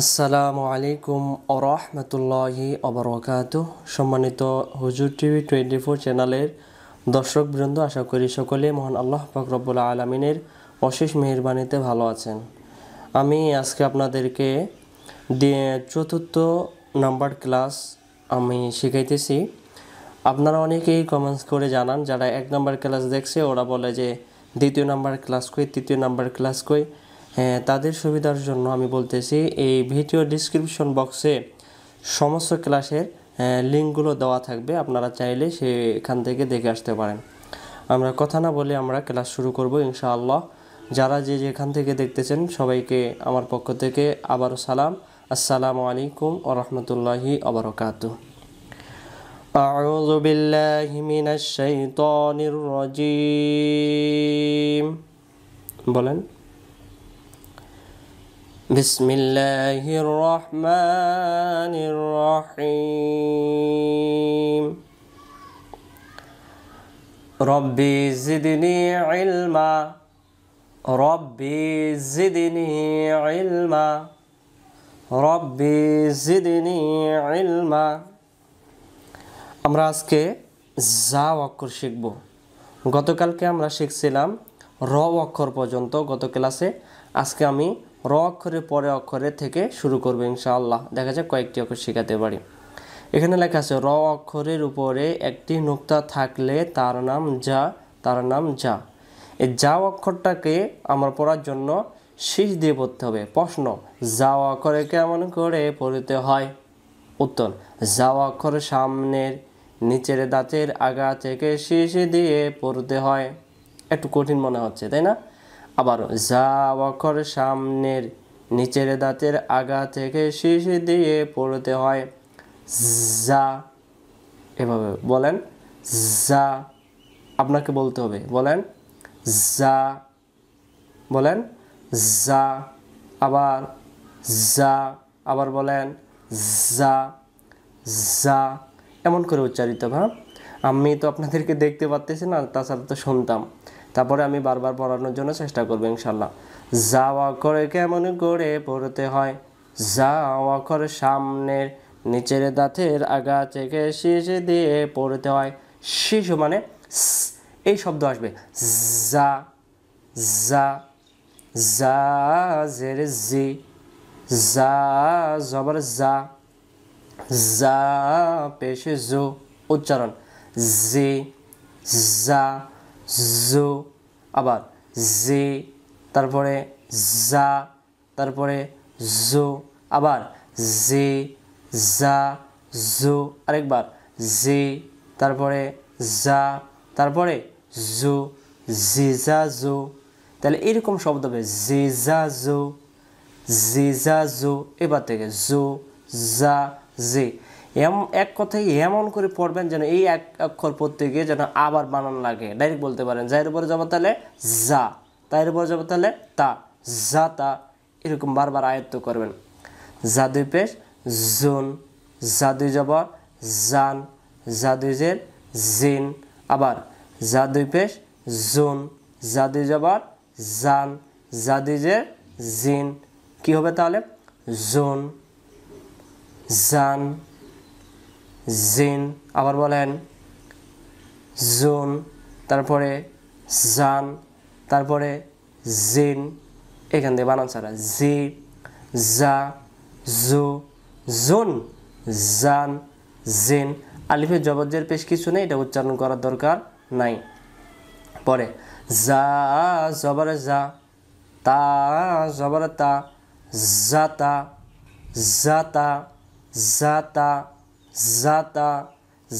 আসসালামু আলাইকুম ওরহমতুল্লাহি অবরকাত সম্মানিত হুজুর টিভি টোয়েন্টি ফোর চ্যানেলের বৃন্দ আশা করি সকলে মহান আল্লাহ ফকরবুল আলমিনের অশেষ মেহরবানিতে ভালো আছেন আমি আজকে আপনাদেরকে চতুর্থ নাম্বার ক্লাস আমি শিখাইতেছি আপনারা অনেকেই কমেন্টস করে জানান যারা এক নাম্বার ক্লাস দেখছে ওরা বলে যে দ্বিতীয় নাম্বার ক্লাস কই তৃতীয় নাম্বার ক্লাস কই হ্যাঁ তাদের সুবিধার জন্য আমি বলতেছি এই ভিডিও ডিসক্রিপশন বক্সে সমস্ত ক্লাসের লিঙ্কগুলো হ্যাঁ, দেওয়া থাকবে আপনারা চাইলে সেখান থেকে দেখে আসতে পারেন আমরা কথা না বলে আমরা ক্লাস শুরু করব ইনশাআল্লাহ যারা যে যেখান থেকে দেখতেছেন সবাইকে আমার পক্ষ থেকে আবারও সালাম আসসালামু আলাইকুম ও রহমতুল্লাহি আবরকাত বলেন بسم الله الرحمن الرحيم ربي زدني علما ربي زدني علما ربي زدني علما আমরা আজকে যা অক্ষর শিখব গতকালকে আমরা শিখছিলাম র অক্ষর পর্যন্ত গত ক্লাসে আজকে আমি র অক্ষরে পরে অক্ষরে থেকে শুরু করবো ইনশাআল্লাহ দেখা যাক কয়েকটি অক্ষর শেখাতে পারি এখানে লেখা আছে র অক্ষরের উপরে একটি নোক্তা থাকলে তার নাম যা তার নাম যা এই যা অক্ষরটাকে আমার পড়ার জন্য শীষ দিয়ে পড়তে হবে প্রশ্ন যা অক্ষরে কেমন করে পড়তে হয় উত্তর যা অক্ষর সামনের নিচের দাঁতের আগা থেকে শীষ দিয়ে পড়তে হয় একটু কঠিন মনে হচ্ছে তাই না আবার যা অক্ষর সামনের নিচের দাঁতের আগা থেকে শীর্ষ দিয়ে পড়তে হয় যা এভাবে বলেন যা আপনাকে বলতে হবে বলেন যা বলেন যা আবার যা আবার বলেন যা যা এমন করে উচ্চারিত ভাব আমি তো আপনাদেরকে দেখতে পারতেছি না তাছাড়া তো শুনতাম তারপরে আমি বারবার পড়ানোর জন্য চেষ্টা করবো ইনশাল্লাহ যাওয়া করে কেমন করে পড়তে হয় যাওয়া করে সামনের নিচের দাঁতের আগা থেকে শীষ দিয়ে পড়তে হয় শিশু মানে এই শব্দ আসবে যা যা যা জের জি যা জবর যা যা পেশে জো উচ্চারণ জি যা জো আবার জে তারপরে জা তারপরে জো আবার জে জা জো আরেকবার জে তারপরে জা তারপরে জো জা জো তাহলে এরকম শব্দ হবে জেজা জো জা জো এবার থেকে জো জা জে এম এক কথায় এমন করে পড়বেন যেন এই এক অক্ষর পড়তে গিয়ে যেন আবার বানান লাগে ডাইরেক্ট বলতে পারেন যাইয়ের উপরে যাবো তাহলে যা তাইয়ের উপরে যাবো তাহলে তা যা তা এরকম বারবার আয়ত্ত করবেন যা দুই পেশ জুন যা দুই জান যা দুই জের জিন আবার যা দুই পেশ জুন যা দুই জান যা দুই জের জিন কী হবে তাহলে জুন জান জিন আবার বলেন জুন তারপরে জান তারপরে জিন এখান দিয়ে বানান ছাড়া জি জা জু জুন জান জিন আলিফের জবজ্জের পেশ কিছু নেই এটা উচ্চারণ করার দরকার নাই পরে যা জবর যা তা জবর তা জাতা জাতা জাতা জাতা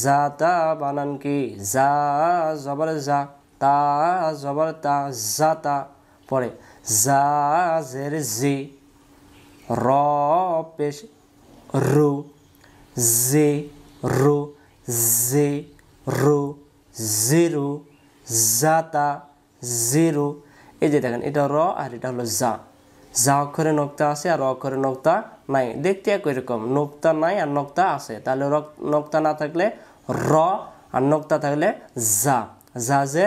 জাতা বানান কি যা জবর যা তা জবর তা জাতা পরে যা জের জি র পেশ রু জে রু জে রু জিরু জাতা জিরু এই যে দেখেন এটা র আর এটা হলো জা যা অক্ষরে নক্তা আছে আর অক্ষরে নক্তা নাই দেখতে একই রকম নক্তা নাই আর নক্তা আছে তাহলে নক্তা না থাকলে র আর নক্তা থাকলে যা যে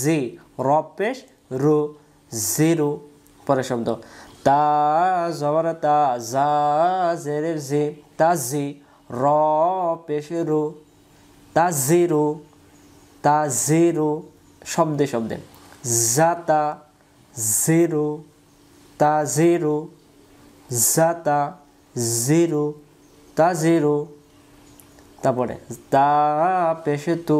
জি র পেশ রু জিরু পরের শব্দ তা জবর তা জা জের জি তা জি র পেশ রু তা জিরু তা জিরু শব্দে শব্দে জাতা জিরু ta zero zata zero তা জিরো তারপরে তা পেশে তু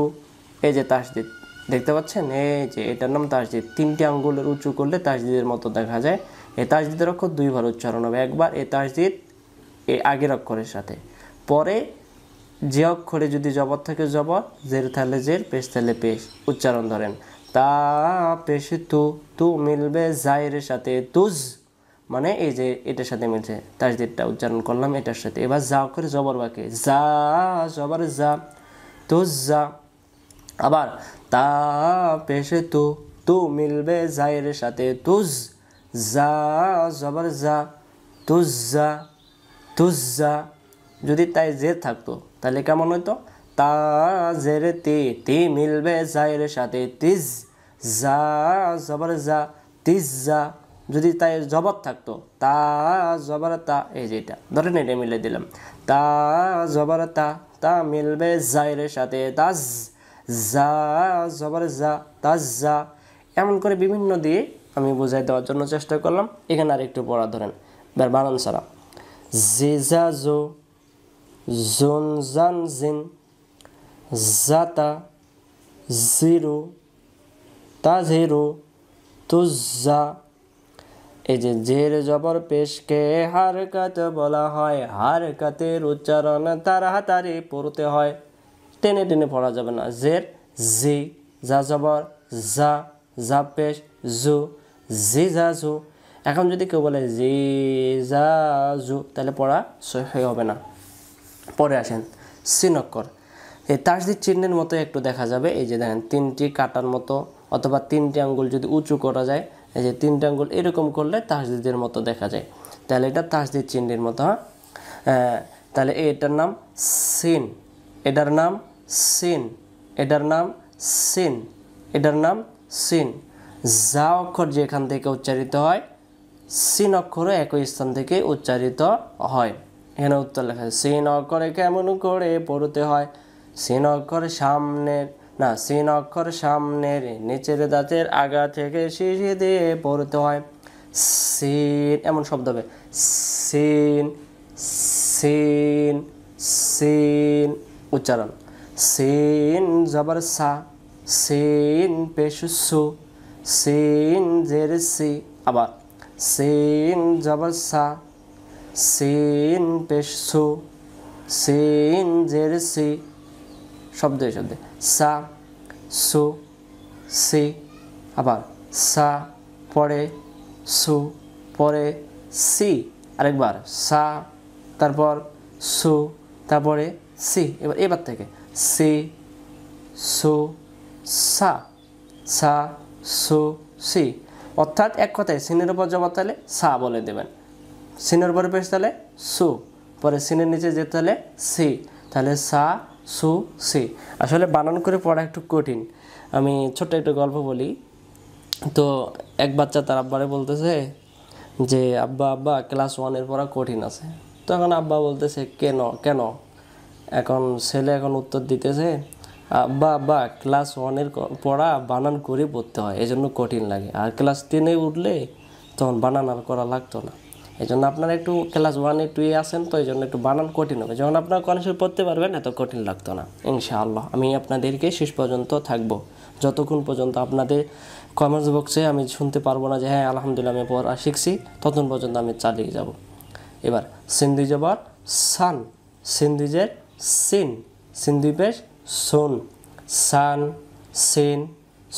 এই যে তাসদিদ দেখতে পাচ্ছেন এই যে এটার নাম তাসদিদ তিনটি আঙ্গুলের উঁচু করলে তাসদিদের মতো দেখা যায় এই তাসদিদের অক্ষর দুইবার উচ্চারণ হবে একবার এ তাসদিদ এই আগের অক্ষরের সাথে পরে যে অক্ষরে যদি জবর থাকে জবর জের থালে জের পেশ থালে পেশ উচ্চারণ ধরেন তা পেশ তু তু মিলবে জায়ের সাথে তুজ মানে এই যে এটার সাথে মিলছে তাজদিরটা উচ্চারণ করলাম এটার সাথে এবার যা করে জবর বাকে যা জবর যা তুজ যা আবার তা পেশে তু তু মিলবে জায়ের সাথে তুজ যা জবর যা তুজ যা তুজ যা যদি তাই জের থাকতো তাহলে কেমন হতো তাজের তি তি মিলবে জায়ের সাথে তিজ যা জবর যা তিজ যা যদি তাই জবর থাকতো তা জবর তা এই যেটা ধরেন এটা মিলে দিলাম তা জবর তা তা মিলবে জায়ের সাথে তাজ যা জবর যা তাজ যা এমন করে বিভিন্ন দিয়ে আমি বোঝাই দেওয়ার জন্য চেষ্টা করলাম এখানে আর একটু পড়া ধরেন এবার বানান সারা যা জো জোন জান জিন زاتا জিরো তা জিরো তুজা এই যে জের জবর পেশকে হারকাত বলা হয় হারকাতের উচ্চারণ তাড়াতাড়ি পড়তে হয় টেনে টেনে পড়া যাবে না জের জি যা জবর যা যা পেশ জু জি যা জু এখন যদি কেউ বলে জি যা জু তাহলে পড়া সহি হবে না পরে আসেন সিনক্কর এই তাসদির চিহ্নের মতো একটু দেখা যাবে এই যে দেখেন তিনটি কাটার মতো অথবা তিনটি আঙ্গুল যদি উঁচু করা যায় এই যে তিনটি আঙ্গুল এরকম করলে তাসদিদের মতো দেখা যায় তাহলে এটা তাসদির চিহ্নের মতো হ্যাঁ তাহলে এটার নাম সিন এটার নাম সিন এটার নাম সিন এটার নাম সিন যা অক্ষর যেখান থেকে উচ্চারিত হয় সিন অক্ষরও একই স্থান থেকে উচ্চারিত হয় এখানে উত্তর লেখা সিন অক্ষরে কেমন করে পড়তে হয় সিন অক্ষর সামনের না সিন অক্ষর সামনের নিচের দাঁতের আগা থেকে শিশি দিয়ে পড়তে হয় সিন এমন শব্দ হবে সিন সিন সিন উচ্চারণ সিন জবর সা সিন পেশু সু সিন জের সি আবার সিন জবর সা সিন পেশু সিন জের সি শব্দে শব্দে সা সু সে আবার সা পরে সু পরে সি আরেকবার সা তারপর সু তারপরে সি এবার এবার থেকে সে সু সা সা সু সি অর্থাৎ এক কথায় সিনের উপর জবাব তাহলে সা বলে দেবেন সিনের উপরে পেশ তাহলে সু পরে সিনের নিচে যেতে তাহলে সি তাহলে সা সু সে আসলে বানান করে পড়া একটু কঠিন আমি ছোট্ট একটা গল্প বলি তো এক বাচ্চা তার আব্বারে বলতেছে যে আব্বা আব্বা ক্লাস ওয়ানের পড়া কঠিন আছে তো এখন আব্বা বলতেছে কেন কেন এখন ছেলে এখন উত্তর দিতেছে আব্বা আব্বা ক্লাস ওয়ানের পড়া বানান করে পড়তে হয় এজন্য কঠিন লাগে আর ক্লাস টেনে উঠলে তখন বানান আর করা লাগতো না এই জন্য আপনারা একটু ক্লাস ওয়ানে টুয়ে আসেন তো এই জন্য একটু বানান কঠিন হবে যখন আপনারা কনসেপ্ট পড়তে পারবেন এত কঠিন লাগতো না ইনশাআল্লাহ আমি আপনাদেরকে শেষ পর্যন্ত থাকব যতক্ষণ পর্যন্ত আপনাদের কমেন্টস বক্সে আমি শুনতে পারবো না যে হ্যাঁ আলহামদুলিল্লাহ আমি পড়া শিখছি ততক্ষণ পর্যন্ত আমি চালিয়ে যাব এবার সিন্ধি জবার সান সিন্ধিজের সিন সিন্ধুপের সোন সান সিন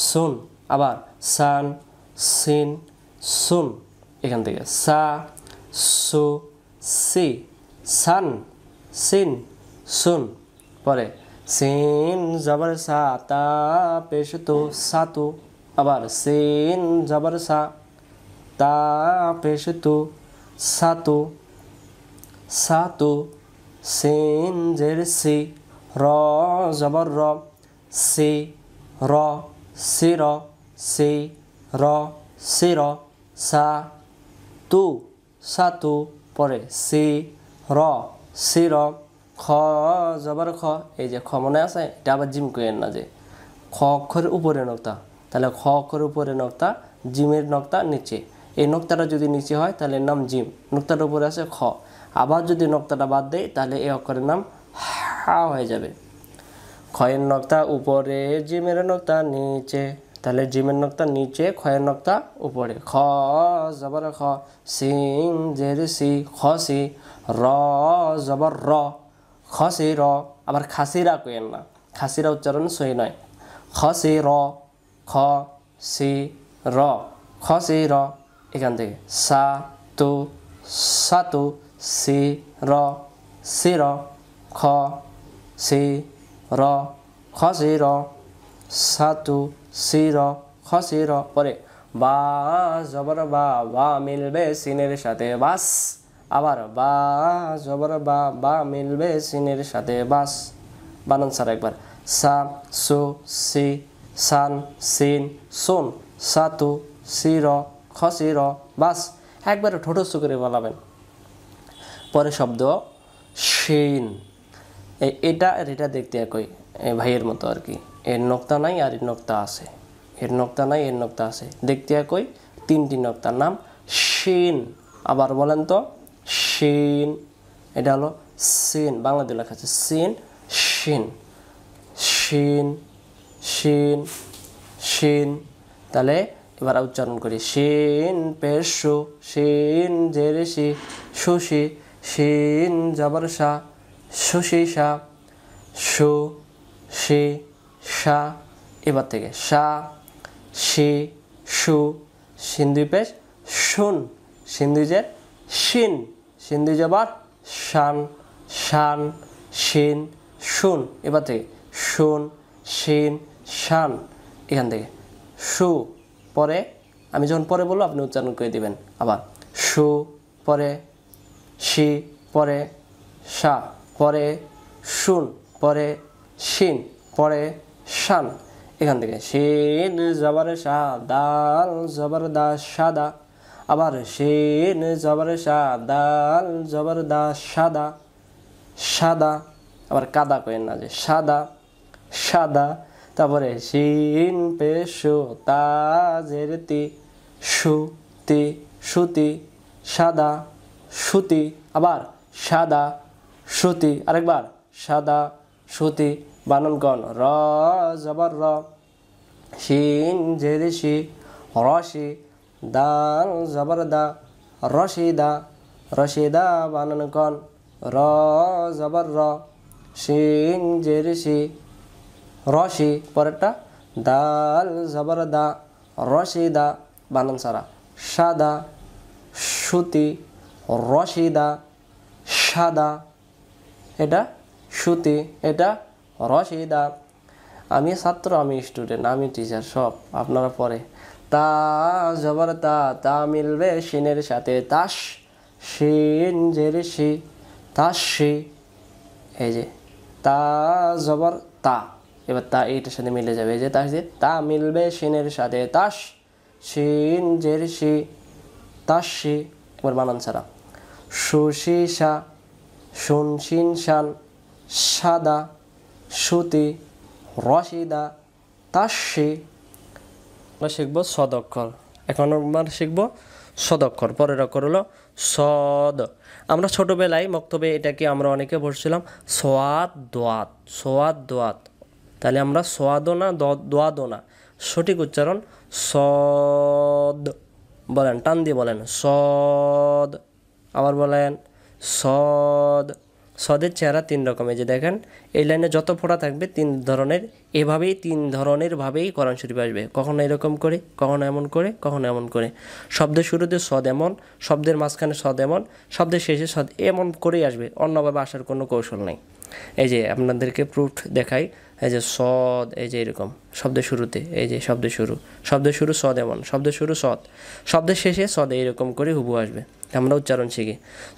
সুন আবার সান সিন সুন এখান থেকে সা সো সি সান সিন সুন পরে সিন জবর সা তা পেশ তো সাতু আবার সিন জবর সা তা পেশ তো সাতু সাতু সিন জের সি র জবর র সি র সি র সি র সি র সা তু সাতু পরে সে র সে র খ জবর খ এই যে খ মনে আছে এটা আবার জিম করেন না যে খ অক্ষরের উপরে নক্তা তাহলে খ অক্ষরের উপরে নক্তা জিমের নক্তা নিচে এই নক্তাটা যদি নিচে হয় তাহলে নাম জিম নক্তার উপরে আছে খ আবার যদি নক্তাটা বাদ দেয় তাহলে এই অক্ষরের নাম হা হয়ে যাবে খয়ের নক্তা উপরে জিমের নক্তা নিচে তাহলে জিমের নকতা নিচে খয়ের নকতা উপরে খ জবর খ সিং জের সি খ সি র জবর র খ সি র আবার খাসি রা কেন না খাসিরা উচ্চারণ সই নয় খ সি র খ সি র খ সি র এখান থেকে সা তু সা তু সি র সি র খ সি র খ সি র সাতু সির খসির পরে বা জবর বা বা মিলবে সিনের সাথে বাস আবার বা জবর বা বা মিলবে সিনের সাথে বাস বানান স্যার একবার সা সু সি সান সিন সোন সাতু সির খসির বাস একবার ঠোঁটস্থ করে বলাবেন পরে শব্দ সিন এটা আর এটা দেখতে একই ভাইয়ের মতো আর কি এর নক্তা নাই আর এর নক্তা আছে এর নক্তা নাই এর নক্তা আছে দেখতে একই তিনটি নক্তার নাম সেন আবার বলেন তো সেন এটা হলো সেন বাংলাতে লেখা আছে সেন শিন সেন সেন সেন তাহলে এবার উচ্চারণ করি শিন পেশু শিন জেরেশি সুশি সেন জাবর সা সুশি সা সু সে সা এবার থেকে সা সে সু সিন্দুপেশ শুন সিন্ধুজের শিন সিন্ধুজ আবার শান শান শিন শুন এবার থেকে শুন শিন শান এখান থেকে সু পরে আমি যখন পরে বলবো আপনি উচ্চারণ করে দেবেন আবার সু পরে শি পরে সা পরে শুন পরে শিন পরে শান এখান থেকে শেন জবর শাহ দাল জবর সাদা আবার শেন জবর শাহ দাল জবর সাদা সাদা আবার কাদা কয়েন না যে সাদা সাদা তারপরে শিন পে সু তাজের তি সুতি সুতি সাদা সুতি আবার সাদা সুতি আরেকবার সাদা সুতি বানন কন র জবর র শিন জেরে শি রশি দাল জবর দা রশিদা রশিদা বানন কন র জবর র শিন জেরে শি রশি পরেরটা দাল জবর দা রশিদা বানন সারা সাদা সুতি রশিদা সাদা এটা সুতি এটা রশিদা আমি ছাত্র আমি স্টুডেন্ট আমি টিচার সব আপনারা পরে তা জবর তা তা মিলবে শিনের সাথে তাস শিন জের শি তাস শি এই যে তা জবর তা এবার তা এইটার সাথে মিলে যাবে এই যে তাস দিয়ে তা মিলবে শিনের সাথে তাস শিন জের শি তাস শি একবার বানান ছাড়া সুশি সা শুনশিন শান সাদা সুতে রসেদা তাসে আমরা শিখবো সদক্ষর এখন আমরা শিখবো সদক্ষর পরের অক্ষর হলো সদ আমরা ছোটোবেলায় মক্তবে এটাকে আমরা অনেকে পড়ছিলাম সোয়াদ দোয়াত সোয়াদ দোয়াত তাহলে আমরা সোয়াদো না দোয়াদ না সঠিক উচ্চারণ সদ বলেন টান দিয়ে বলেন সদ আবার বলেন সদ সদের চেহারা তিন রকমের যে দেখেন এই লাইনে যত ফোঁটা থাকবে তিন ধরনের এভাবেই তিন ধরনের ভাবেই কোরআন শরীফ আসবে কখনো এরকম করে কখনো এমন করে কখনো এমন করে শব্দের শুরুতে সদ এমন শব্দের মাঝখানে সদ এমন শব্দের শেষে সদ এমন করেই আসবে অন্যভাবে আসার কোনো কৌশল নেই এই যে আপনাদেরকে প্রুফ দেখাই এই যে সদ এই যে এরকম শব্দের শুরুতে এই যে শব্দের শুরু শব্দের শুরু সদ এমন শব্দের শুরু সদ শব্দের শেষে সদ এইরকম করে হুবু আসবে আমরা উচ্চারণ শিখি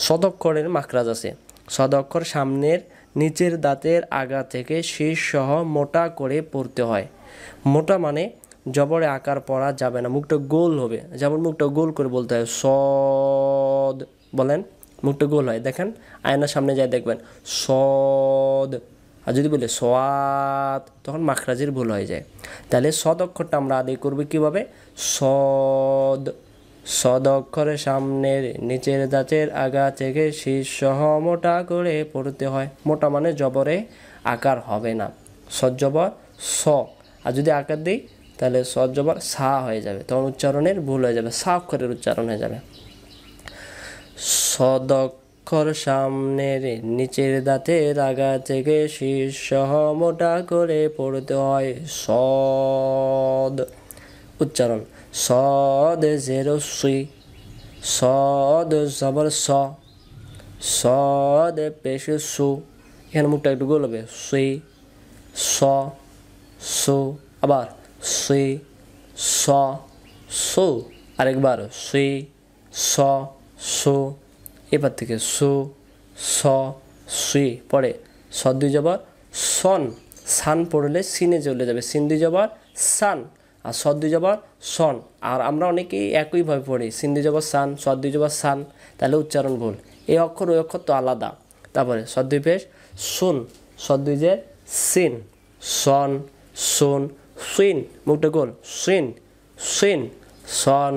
সদক্ষরের মাকরাজ আছে সদক্ষর সামনের নিচের দাঁতের আগা থেকে শেষ সহ মোটা করে পড়তে হয় মোটা মানে জবরে আকার পড়া যাবে না মুখটা গোল হবে যেমন মুখটা গোল করে বলতে হয় সদ বলেন মুখটা গোল হয় দেখেন আয়নার সামনে যায় দেখবেন সদ আর যদি বলে সোয়াত তখন মাখরাজির ভুল হয়ে যায় তাহলে সদ অক্ষরটা আমরা আদায় করবো কীভাবে সদ সদক্ষরে সামনের নিচের দাঁতের আগা থেকে শীর্ষহ মোটা করে পড়তে হয় মোটা মানে জবরে আকার হবে না সজ্জবর স আর যদি আকার দিই তাহলে সজ্জবর সা হয়ে যাবে তখন উচ্চারণের ভুল হয়ে যাবে সা অক্ষরের উচ্চারণ হয়ে যাবে সদক্ষর সামনের নিচের দাঁতের আগা থেকে শীর্ষহ মোটা করে পড়তে হয় সদ উচ্চারণ صاد زيرو صي صاد زبر ص صاد পেশ সু এখানে মুখটা একটু গোল হবে সি স সু আবার সি স সু আরেকবার সি স সু এবার থেকে সু স সুই পড়ে স দুই যাবার সন সান পড়লে সিনে চলে যাবে সিন দুই যাবার সান আর সদ দুই সন আর আমরা অনেকেই একইভাবে পড়ি সিন দুই জবর সান সদ দুই সান তাহলে উচ্চারণ ভুল এই অক্ষর ওই অক্ষর তো আলাদা তারপরে সদ পেশ সুন সদ যে সিন সন সুন সুইন মুখটা গোল সুইন সুইন সন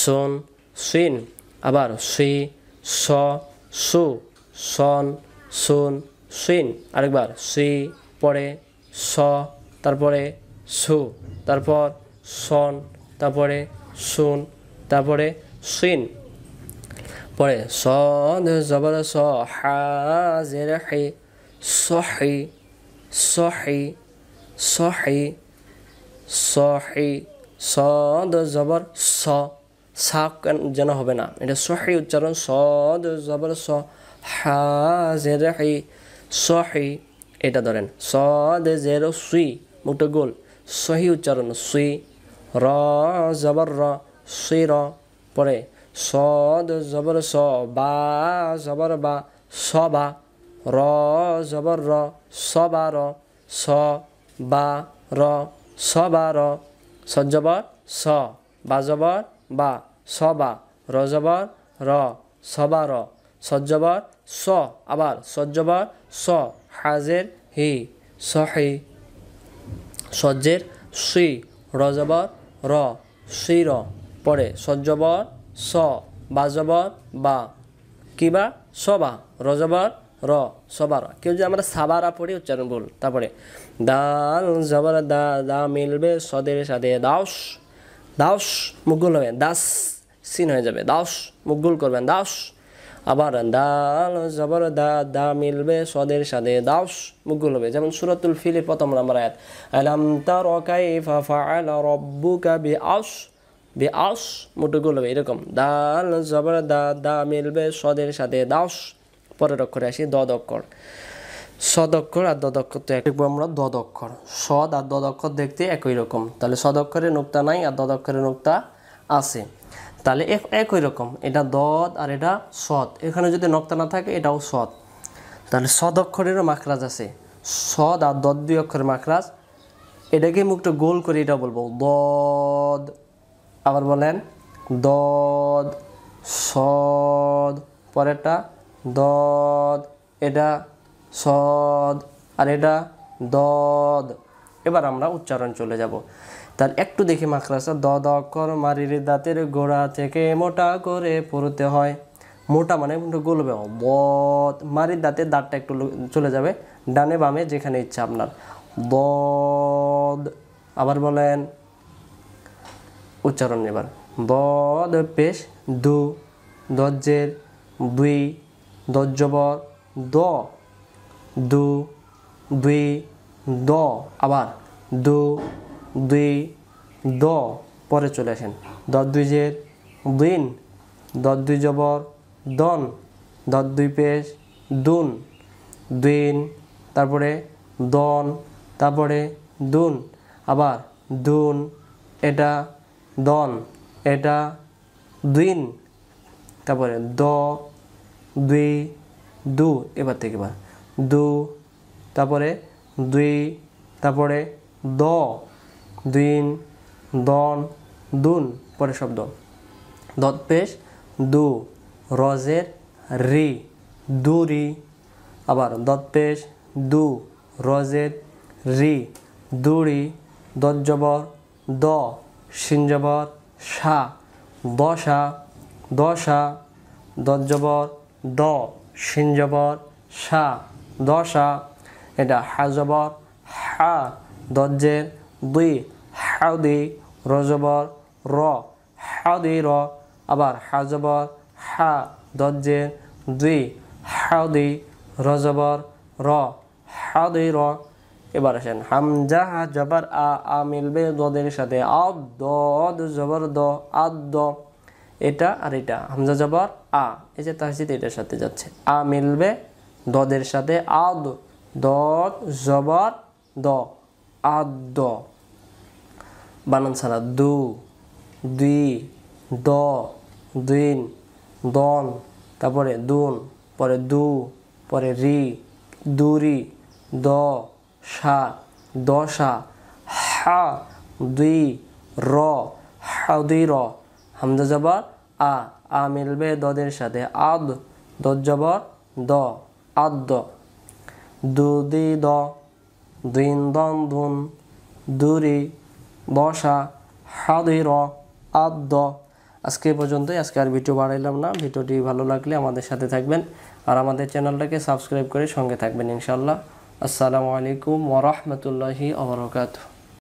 সুন সুইন আবার সি স সু সন সুন সুইন আরেকবার সি পরে স তারপরে সু তারপর সন তারপরে সুন তারপরে সিন পরে সন জবর স হা সহি সহি সহি সহি সদ জবর স সা যেন হবে না এটা সহি উচ্চারণ সদ জবর স হা জের সহি এটা ধরেন সদ জেরো সুই মুটো গোল सही उच्चारण सुई र जबर र सुई र पढे सद जबर स बा जबर बा स बा र जबर र स बा र स बा र स बा र स जबर स बा जबर बा स बा र जबर र स बा र स जबर स आबार स जबर स हाजिर हि सही সজ্জের সি রজবর র সি র পরে সজ্জবর স বাজবর বা কিবা সবা রজবর র সবার কেউ যদি আমরা সাবারা পড়ি উচ্চারণ ভুল তারপরে দাল জবর দা দা মিলবে সদের সাদে দাস দাস মুগুল হবে দাস সিন হয়ে যাবে দাস মুগুল করবেন দাস আবার দাল জবর দা দা মিলবে সদের সাদে দাস মুগুল হবে যেমন সুরতুল ফিলে প্রথম নাম্বার আয়াত আলাম তার কাইফা ফাআলা আস বে আস মুটুগুল হবে এরকম দাল জবর দা দা মিলবে সদের সাথে দাস পরের অক্ষরে আসি দদ অক্ষর সদক্ষর আর দদক্ষর তো এক আমরা দদক্ষর সদ আর দদক্ষর দেখতে একই রকম তাহলে সদক্ষরের নোক্তা নাই আর দদক্ষরে নোক্তা আছে তাহলে একই রকম এটা দদ আর এটা সৎ এখানে যদি নক্তা না থাকে এটাও সৎ তাহলে সদ অক্ষরেরও মাখরাজ আছে সদ আর দদ দুই অক্ষরের মাখরাজ এটাকে মুখটা গোল করে এটা বলবো দদ আবার বলেন দদ সদ পরেরটা দদ এটা সদ আর এটা দদ এবার আমরা উচ্চারণ চলে যাব তার একটু দেখি মাকড়াসা দ দ কর মারির দাঁতের গোড়া থেকে মোটা করে পড়তে হয় মোটা মানে গলবে বত মারির দাঁতে দাঁতটা একটু চলে যাবে ডানে বামে যেখানে ইচ্ছা আপনার বদ আবার বলেন উচ্চারণ এবার বদ পেশ দু দজ্জের দুই দজ্জবর দ দু দুই দ আবার দু দুই দ পরে চলে আসেন দ দুই জের দিন দ দুই জবর দন দ দুই পেশ দুন দিন তারপরে দন তারপরে দুন আবার দুন এটা দন এটা দিন তারপরে দ দুই দু এবার থেকে এবার দু তারপরে দুই তারপরে দ দিন দন দুন পরের শব্দ দৎপেশ দু রজের রি দুরি আবার দৎপেশ দু রজের রি দুরি দজ্জবর দ সিঞ্জবর সা দশা দশা দজ্জবর দ সিঞ্জবর সা দশা এটা হাজবর হা দজ্জের দুই হাউদে রজবর র হাউদে র আবার হাজবর হা দজ্জের দুই হাউদে রজবর র হাউদে র এবার আসেন হামজা হা জবর আ আ মিলবে দদের সাথে আদ দ জবর দ আদ দ এটা আর এটা হামজা জবর আ এই যে তাহসিদ এটার সাথে যাচ্ছে আ মিলবে দদের সাথে আদ দ জবর দ আদ দ বানান ছাড়া দু দুই দ দিন দন তারপরে দুন পরে দু পরে রি দুরি দ সা দশা হা দুই র হা দুই র হামজা জবর আ আ মিলবে দদের সাথে আদ দ জবর দ আদ দ দ দিন দন দুন দুরি বসা হাদির আদ্য আজকে পর্যন্তই আজকে আর ভিডিও বাড়াইলাম না ভিডিওটি ভালো লাগলে আমাদের সাথে থাকবেন আর আমাদের চ্যানেলটাকে সাবস্ক্রাইব করে সঙ্গে থাকবেন ইনশাল্লাহ আসসালামু আলাইকুম ওরহমতুল্লাহি আবরকাতু